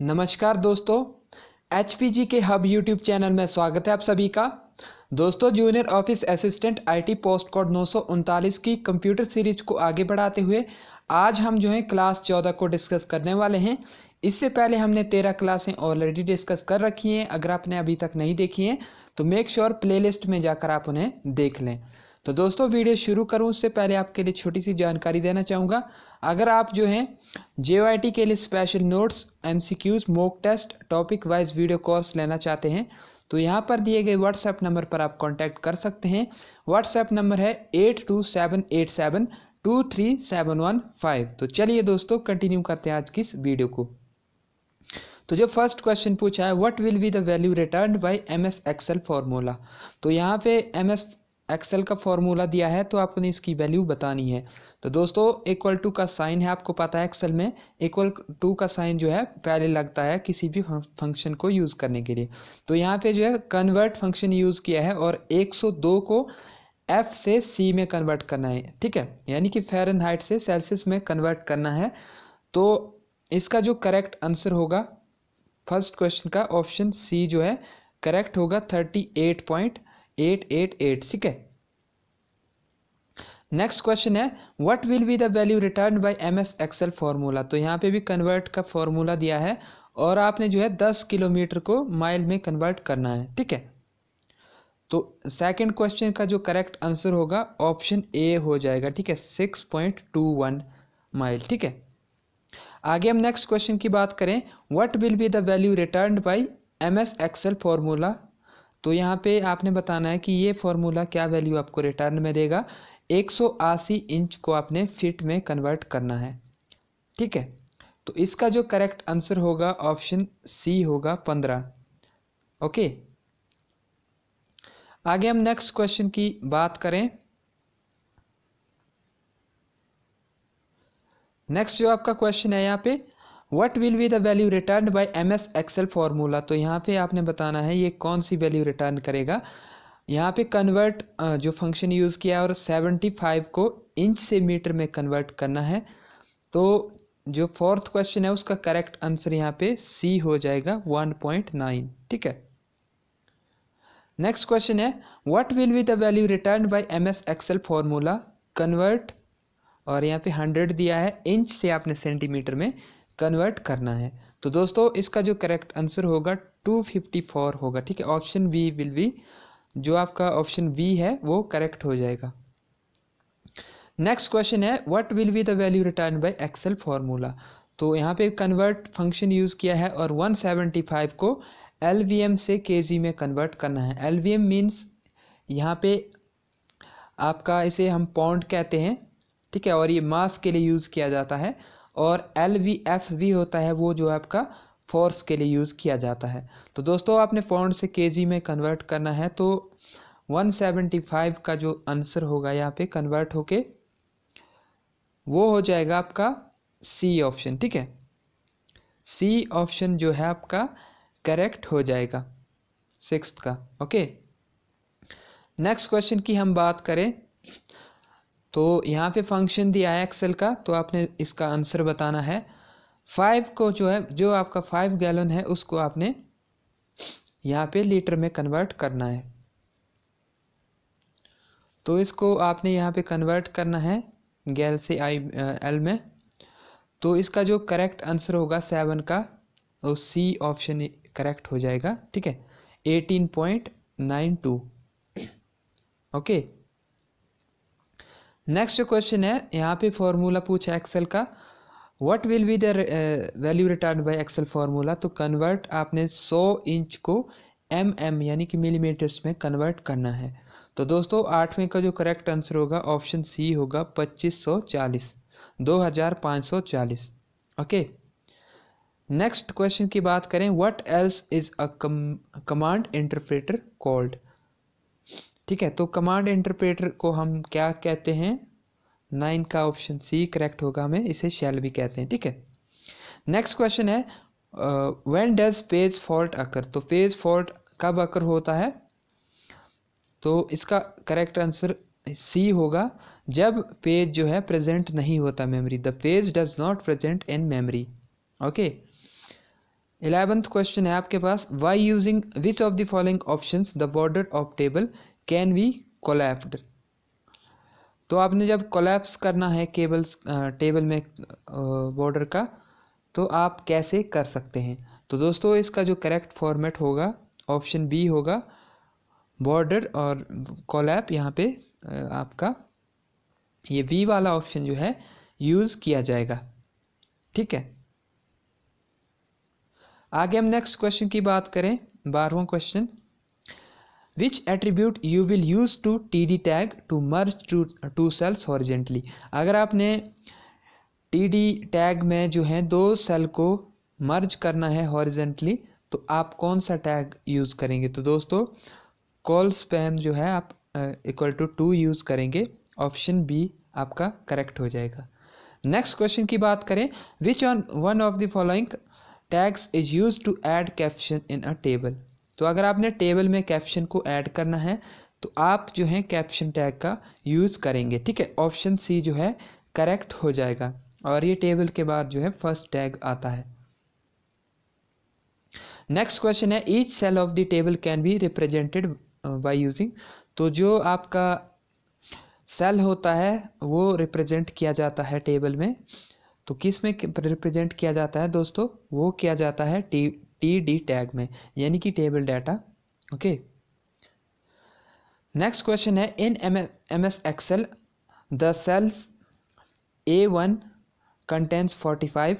नमस्कार दोस्तों एच के हब यूट्यूब चैनल में स्वागत है आप सभी का दोस्तों junior office assistant IT post code नौ की कंप्यूटर सीरीज को आगे बढ़ाते हुए आज हम जो है क्लास चौदह को डिस्कस करने वाले हैं इससे पहले हमने तेरह क्लासें ऑलरेडी डिस्कस कर रखी हैं अगर आपने अभी तक नहीं देखी हैं तो मेक श्योर प्ले में जाकर आप उन्हें देख लें तो दोस्तों वीडियो शुरू करूँ उससे पहले आपके लिए छोटी सी जानकारी देना चाहूँगा अगर आप जो हैं जे के लिए special notes M mock test topic wise video course लेना चाहते हैं तो यहाँ पर दिए गए व्हाट्सएप नंबर पर आप कांटेक्ट कर सकते हैं व्हाट्सएप नंबर है eight two seven eight seven two three seven one five तो चलिए दोस्तों कंटिन्यू करते हैं आज की इस वीडियो को तो जो फर्स्ट क्वेश्चन पूछा है what will be the value return by M S Excel formula तो यहाँ पे एम एस एक्सेल का फॉर्मूला दिया है तो आपने इसकी वैल्यू बतानी है तो दोस्तों इक्वल टू का साइन है आपको पता है एक्सेल में इक्वल टू का साइन जो है पहले लगता है किसी भी फंक्शन को यूज़ करने के लिए तो यहाँ पे जो है कन्वर्ट फंक्शन यूज़ किया है और 102 को एफ से सी में कन्वर्ट करना है ठीक है यानी कि फेरन हाइट से सेल्सियस में कन्वर्ट करना है तो इसका जो करेक्ट आंसर होगा फर्स्ट क्वेश्चन का ऑप्शन सी जो है करेक्ट होगा thirty eight point eight eight eight ठीक है नेक्स्ट क्वेश्चन है what will be the value return by M S Excel formula तो यहाँ पे भी कन्वर्ट का फॉर्मूला दिया है और आपने जो है दस किलोमीटर को माइल में कन्वर्ट करना है ठीक है तो सेकंड क्वेश्चन का जो करेक्ट आंसर होगा ऑप्शन ए हो जाएगा ठीक है six point two one mile ठीक है आगे हम नेक्स्ट क्वेश्चन की बात करें what will be the value return by M S Excel formula तो यहाँ पे आपने बताना है कि ये फॉर्मूला क्या वैल्यू आपको रिटर्न में देगा 180 इंच को आपने फिट में कन्वर्ट करना है ठीक है तो इसका जो करेक्ट आंसर होगा ऑप्शन सी होगा 15 ओके आगे हम नेक्स्ट क्वेश्चन की बात करें नेक्स्ट जो आपका क्वेश्चन है यहाँ पे what will be the value return by M S Excel formula तो यहाँ पे आपने बताना है ये कौन सी वैल्यू रिटर्न करेगा यहाँ पे कन्वर्ट जो फंक्शन यूज़ किया है और सेवेंटी फाइव को इंच से मीटर में कन्वर्ट करना है तो जो फोर्थ क्वेश्चन है उसका करेक्ट आंसर यहाँ पे सी हो जाएगा वन पॉइंट नाइन ठीक है नेक्स्ट क्वेश्चन है what will be the value return by M S Excel formula convert और यहाँ पे हंड्रेड दिया है इंच से आपने सेंटीमीटर में कन्वर्ट करना है तो दोस्तों इसका जो करेक्ट आंसर होगा 254 होगा ठीक है ऑप्शन बी विल बी जो आपका ऑप्शन बी है वो करेक्ट हो जाएगा नेक्स्ट क्वेश्चन है what will be the value return by Excel formula तो यहाँ पे कन्वर्ट फंक्शन यूज़ किया है और 175 को एल से के में कन्वर्ट करना है एल वी एम मीन्स यहाँ पे आपका इसे हम पौंड कहते हैं ठीक है और ये मास के लिए यूज़ किया जाता है और एल वी एफ वी होता है वो जो है आपका फोर्स के लिए यूज़ किया जाता है तो दोस्तों आपने पाउंड से जी में कन्वर्ट करना है तो 175 का जो आंसर होगा यहाँ पे कन्वर्ट होके वो हो जाएगा आपका सी ऑप्शन ठीक है सी ऑप्शन जो है आपका करेक्ट हो जाएगा सिक्स का ओके नेक्स्ट क्वेश्चन की हम बात करें तो यहाँ पे फंक्शन दिया है एक्सेल का तो आपने इसका आंसर बताना है फाइव को जो है जो आपका फाइव गैलन है उसको आपने यहाँ पे लीटर में कन्वर्ट करना है तो इसको आपने यहाँ पे कन्वर्ट करना है गैल से आई एल uh, में तो इसका जो करेक्ट आंसर होगा सेवन का वो सी ऑप्शन करेक्ट हो जाएगा ठीक है eighteen point nine two okay next जो क्वेश्चन है यहाँ पे फॉर्मूला पूछा एक्सेल का what will be the value return by Excel formula तो कन्वर्ट आपने 100 इंच को एम एम यानी कि मिलीमीटर्स में कन्वर्ट करना है तो दोस्तों आठवें का जो करेक्ट आंसर होगा ऑप्शन सी होगा 2540 2540 ओके नेक्स्ट क्वेश्चन की बात करें what else is a command interpreter called ठीक है तो कमांड इंटरप्रेटर को हम क्या कहते हैं नाइन का ऑप्शन सी करेक्ट होगा हमें इसे शेल भी कहते हैं ठीक है नेक्स्ट क्वेश्चन है when does page fault occur तो पेज फॉल्ट कब अकर होता है तो इसका करेक्ट आंसर सी होगा जब पेज जो है प्रेजेंट नहीं होता memory the page does not present in memory okay eleventh question है आपके पास by using which of the following options the border of table can be collapsed तो आपने जब कोलैप्स करना है केबल्स टेबल में बॉर्डर का तो आप कैसे कर सकते हैं तो दोस्तों इसका जो करेक्ट फॉर्मेट होगा ऑप्शन बी होगा बॉर्डर और कोलैप यहाँ पे आपका ये बी वाला ऑप्शन जो है यूज़ किया जाएगा ठीक है आगे हम नेक्स्ट क्वेश्चन की बात करें बारहवा question which attribute you will use to td tag to merge two two cells horizontally अगर आपने td tag में जो है दो सेल को मर्ज करना है हॉर्जेंटली तो आप कौन सा टैग यूज़ करेंगे तो दोस्तों कॉल स्पैम जो है आप इक्वल टू टू यूज़ करेंगे ऑप्शन बी आपका करेक्ट हो जाएगा नेक्स्ट क्वेश्चन की बात करें which on one of the following tags is use to add caption in a table तो अगर आपने टेबल में कैप्शन को ऐड करना है तो आप जो है कैप्शन टैग का यूज़ करेंगे ठीक है ऑप्शन सी जो है करेक्ट हो जाएगा और ये टेबल के बाद जो है फर्स्ट टैग आता है नेक्स्ट क्वेश्चन है each cell of the table can be represented by using तो जो आपका सेल होता है वो रिप्रेजेंट किया जाता है टेबल में तो किस में रिप्रेजेंट किया जाता है दोस्तों वो किया जाता है टी डी टैग में यानी कि table data okay next question है in M S Excel the cells A one contains forty five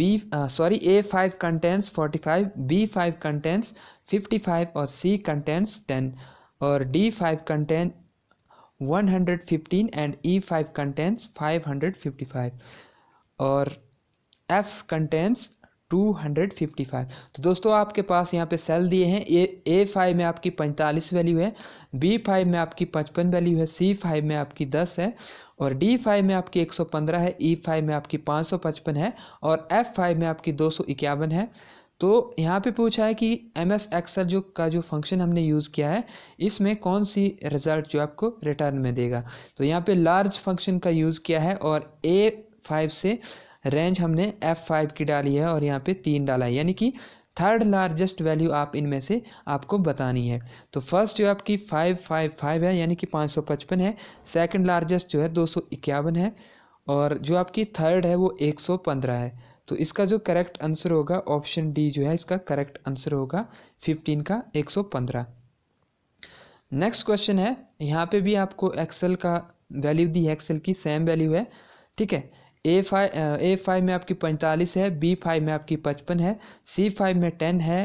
B sorry A five contents forty five B five contents fifty five और C contents ten और D five content one hundred fifteen and E five contents five hundred fifty five और F contents 255 तो दोस्तों आपके पास यहाँ पे cell दिए हैं ए ए फाइव में आपकी 45 वैल्यू है बी फाइव में आपकी 55 वैल्यू है सी फाइव में आपकी 10 है और डी फाइव में आपकी 115 है ई e फाइव में आपकी 555 है और एफ फाइव में आपकी दो है तो यहाँ पे पूछा है कि एम एस एक्सल जो का जो फंक्शन हमने यूज़ किया है इसमें कौन सी रिज़ल्ट जो आपको रिटर्न में देगा तो यहाँ पे लार्ज फंक्शन का यूज़ किया है और ए फाइव से रेंज हमने एफ फाइव की डाली है और यहाँ पे तीन डाला है यानी कि थर्ड लार्जेस्ट वैल्यू आप इनमें से आपको बतानी है तो फर्स्ट जो आपकी फाइव फाइव फाइव है यानी कि पाँच सौ पचपन है सेकेंड लार्जेस्ट जो है दो सौ इक्यावन है और जो आपकी थर्ड है वो एक सौ पंद्रह है तो इसका जो करेक्ट आंसर होगा ऑप्शन डी जो है इसका करेक्ट आंसर होगा फिफ्टीन का एक सौ पंद्रह नेक्स्ट क्वेश्चन है यहाँ पे भी आपको एक्सेल का वैल्यू दी है एक्सेल की सेम वैल्यू है ठीक है ए फाइव ए फाइव में आपकी पैंतालीस है बी फाइव में आपकी पचपन है सी फाइव में टेन है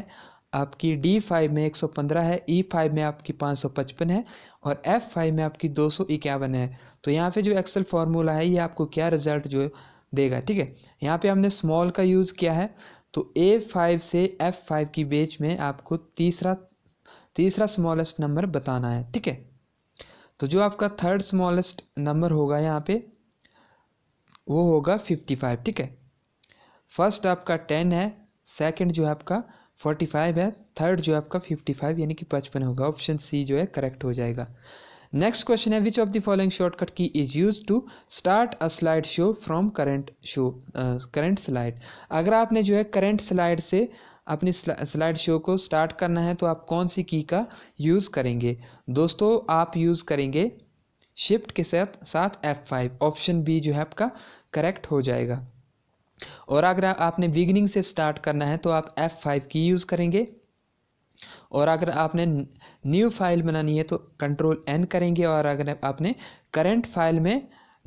आपकी डी फाइव में एक सौ पंद्रह है ई e फाइव में आपकी पाँच सौ पचपन है और एफ फाइव में आपकी दो सौ इक्यावन है तो यहाँ पे जो एक्सेल फार्मूला है ये आपको क्या रिजल्ट जो देगा ठीक है यहाँ पे हमने स्मॉल का यूज़ किया है तो ए फाइव से एफ फाइव की बेच में आपको तीसरा तीसरा स्मॉलेस्ट नंबर बताना है ठीक है तो जो आपका थर्ड स्मॉलेस्ट नंबर होगा यहाँ पे वो होगा फिफ्टी फाइव ठीक है फर्स्ट आपका टेन है सेकंड जो है आपका फोर्टी फाइव है थर्ड जो है आपका फिफ्टी फाइव यानी कि पचपन होगा ऑप्शन सी जो है करेक्ट हो जाएगा नेक्स्ट क्वेश्चन है which of the following shortcut key is use to start a slide show from current show current slide अगर आपने जो है करेंट स्लाइड से अपनी स्लाइड शो को स्टार्ट करना है तो आप कौन सी की का यूज़ करेंगे दोस्तों आप यूज़ करेंगे शिफ्ट के साथ साथ फाइव ऑप्शन बी जो है आपका करेक्ट हो जाएगा और अगर आपने बिगनिंग से स्टार्ट करना है तो आप एफ़ फाइव की यूज़ करेंगे और अगर आपने न्यू फाइल बनानी है तो कंट्रोल एन करेंगे और अगर आपने करेंट फाइल में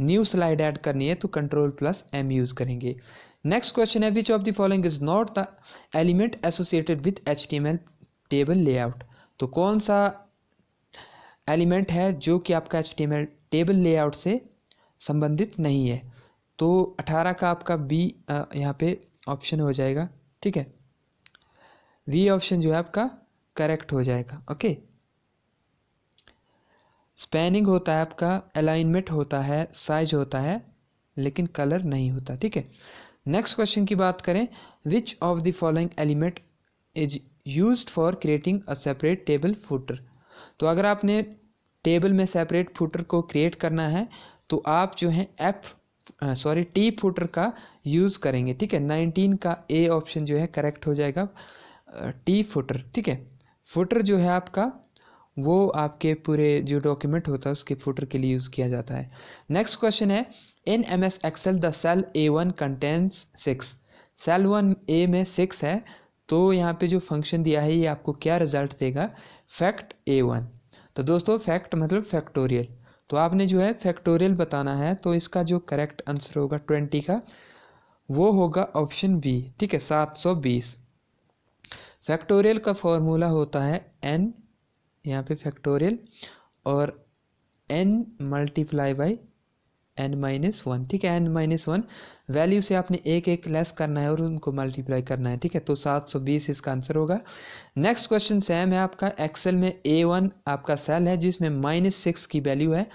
न्यू स्लाइड ऐड करनी है तो कंट्रोल प्लस एम यूज़ करेंगे नेक्स्ट क्वेश्चन है which of the following is not the element associated with H T M L table layout तो कौन सा एलिमेंट है जो कि आपका H T M L table layout से संबंधित नहीं है तो अठारह का आपका बी यहाँ पे ऑप्शन हो जाएगा ठीक है वी ऑप्शन जो है आपका करेक्ट हो जाएगा ओके स्पैनिंग होता है आपका अलाइनमेंट होता है साइज होता है लेकिन कलर नहीं होता ठीक है नेक्स्ट क्वेश्चन की बात करें which of the following element is use for creating a separate table footer तो अगर आपने टेबल में सेपरेट फूटर को क्रिएट करना है तो आप जो है एफ़ सॉरी टी फुटर का यूज़ करेंगे ठीक है नाइनटीन का ए ऑप्शन जो है करेक्ट हो जाएगा टी फुटर ठीक है फुटर जो है आपका वो आपके पूरे जो डॉक्यूमेंट होता है उसके फुटर के लिए यूज़ किया जाता है नेक्स्ट क्वेश्चन है in M S Excel the cell A one contents six cell one A में सिक्स है तो यहाँ पे जो फंक्शन दिया है ये आपको क्या रिजल्ट देगा फैक्ट ए वन तो दोस्तों फैक्ट मतलब फैक्टोरियल तो आपने जो है फैक्टोरियल बताना है तो इसका जो करेक्ट आंसर होगा ट्वेंटी का वो होगा ऑप्शन बी ठीक है सात सौ बीस फैक्टोरियल का फॉर्मूला होता है एन यहाँ पे फैक्टोरियल और N multiply by N minus one ठीक है एन माइनस वन वैल्यू से आपने एक एक लेस करना है और उनको मल्टीप्लाई करना है ठीक है तो 720 इसका आंसर होगा नेक्स्ट क्वेश्चन सेम है आपका एक्सेल में ए वन आपका सेल है जिसमें माइनस सिक्स की वैल्यू है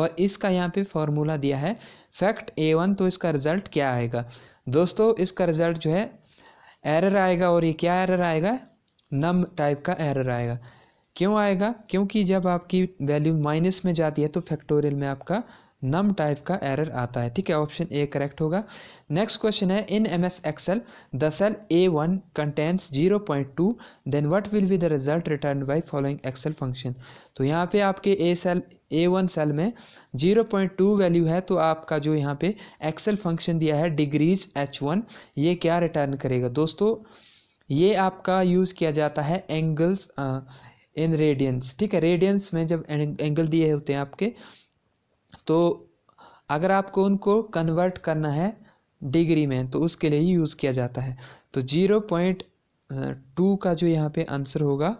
और इसका यहाँ पे फॉर्मूला दिया है फैक्ट ए वन तो इसका रिजल्ट क्या आएगा दोस्तों इसका रिजल्ट जो है एरर आएगा और ये क्या एरर आएगा नम टाइप का एरर आएगा क्यों आएगा क्योंकि जब आपकी वैल्यू माइनस में जाती है तो फैक्टोरियल में आपका नम टाइप का एरर आता है ठीक है ऑप्शन ए करेक्ट होगा नेक्स्ट क्वेश्चन है in M S Excel the cell A one contains zero point two then what will be the result return by following Excel function तो यहाँ पे आपके A cell A one cell में zero point two value है तो आपका जो यहाँ पे एक्सेल फंक्शन दिया है डिग्रीज एच वन ये क्या रिटर्न करेगा दोस्तों ये आपका यूज़ किया जाता है एंगल्स इन रेडियंस ठीक है रेडियंस में जब एंगल दिए होते हैं आपके तो अगर आपको उनको कन्वर्ट करना है डिग्री में तो उसके लिए ही यूज़ किया जाता है तो जीरो पॉइंट टू का जो यहाँ पे आंसर होगा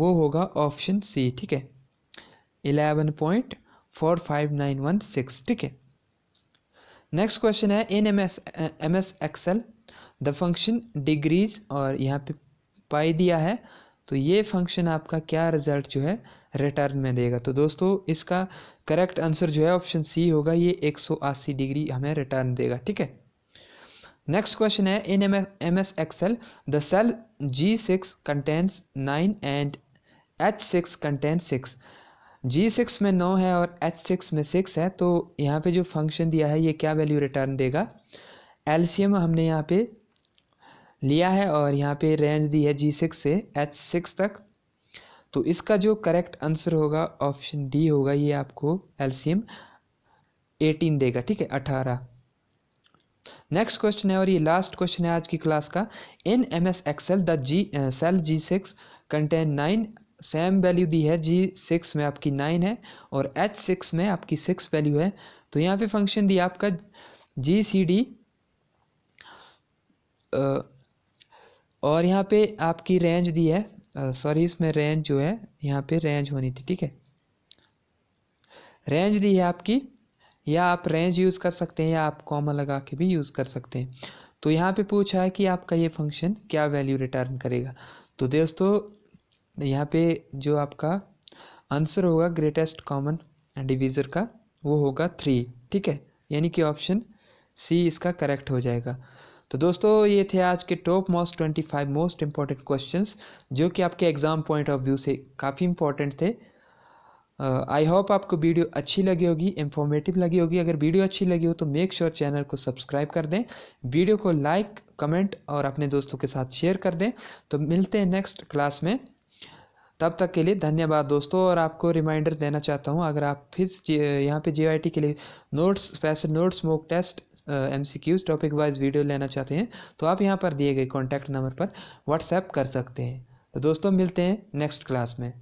वो होगा ऑप्शन सी ठीक है eleven point four five nine one six ठीक है नेक्स्ट क्वेश्चन है in M S M S Excel the function degrees और यहाँ पे पाई दिया है तो ये फंक्शन आपका क्या रिजल्ट जो है रिटर्न में देगा तो दोस्तों इसका करेक्ट आंसर जो है ऑप्शन सी होगा ये 180 डिग्री हमें रिटर्न देगा ठीक है नेक्स्ट क्वेश्चन है in M S Excel the cell G six contents nine and H six content six G six में नौ है और एच सिक्स में सिक्स है तो यहाँ पे जो फंक्शन दिया है ये क्या वैल्यू रिटर्न देगा एलसीएम हमने यहाँ पे लिया है और यहाँ पे रेंज दी है जी सिक्स से एच सिक्स तक तो इसका जो करेक्ट आंसर होगा ऑप्शन डी होगा ये आपको एलसीएम एटीन देगा ठीक है अठारह नेक्स्ट क्वेश्चन है और ये लास्ट क्वेश्चन है आज की क्लास का in M S Excel the G cell G six contain nine same value दी है जी सिक्स में आपकी नाइन है और एच सिक्स में आपकी सिक्स वैल्यू है तो यहाँ पे फंक्शन दिया आपका जी सी डी और यहाँ पे आपकी रेंज दी है सॉरी इसमें रेंज जो है यहाँ पे रेंज होनी थी ठीक है रेंज दी है आपकी या आप रेंज यूज़ कर सकते हैं या आप कॉमा लगा के भी यूज़ कर सकते हैं तो यहाँ पे पूछा है कि आपका ये फंक्शन क्या वैल्यू रिटर्न करेगा तो दोस्तों यहाँ पे जो आपका आंसर होगा ग्रेटेस्ट कॉमन डिवीज़र का वो होगा थ्री ठीक है यानी कि ऑप्शन सी इसका करेक्ट हो जाएगा तो दोस्तों ये थे आज के top most twenty five most important question जो कि आपके एग्ज़ाम पॉइंट ऑफ व्यू से काफ़ी इंपॉर्टेंट थे आई uh, होप आपको वीडियो अच्छी लगी होगी इन्फॉर्मेटिव लगी होगी अगर वीडियो अच्छी लगी हो तो मेक श्योर चैनल को सब्सक्राइब कर दें वीडियो को लाइक कमेंट और अपने दोस्तों के साथ शेयर कर दें तो मिलते हैं नेक्स्ट क्लास में तब तक के लिए धन्यवाद दोस्तों और आपको रिमाइंडर देना चाहता हूँ अगर आप फिर यहाँ पे जे के लिए notes special notes mock test M C Qs topic wise video लेना चाहते हैं तो आप यहाँ पर दिए गए कॉन्टैक्ट नंबर पर व्हाट्सएप कर सकते हैं तो दोस्तों मिलते हैं नेक्स्ट क्लास में